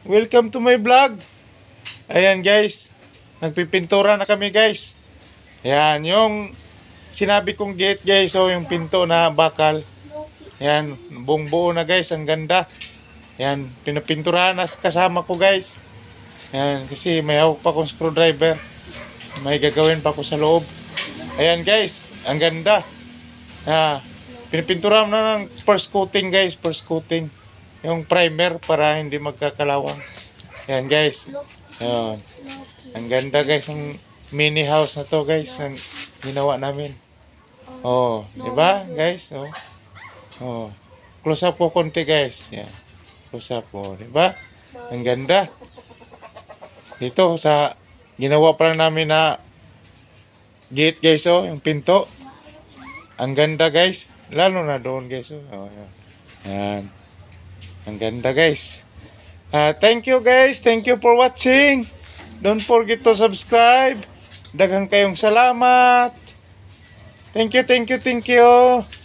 Welcome to my vlog. Ayan guys, nagpipintura na kami guys. Ayan, yung sinabi kong gate guys, so oh, yung pinto na bakal. Ayan, buong buo na guys, ang ganda. Ayan, pinapinturahan na kasama ko guys. Ayan, kasi may hawak pa akong screwdriver. May gagawin pa ako sa loob. Ayan guys, ang ganda. Ah, pinipinturahan na ng first coating guys, first coating yung primer para hindi magkakalawang. Yan guys. Yan. Ang ganda guys ang mini house na to guys ang ginawa namin. Oh, 'di ba guys? Oh. Oh. Close up po konti guys. Yeah. Close up po, oh, 'di ba? Ang ganda. Dito sa ginawa pa lang namin na gate guys oh, yung pinto. Ang ganda guys. Lalo na doon guys oh. oh yan. Ang ganda guys. Uh, thank you guys. Thank you for watching. Don't forget to subscribe. Daghang kayong salamat. Thank you, thank you, thank you.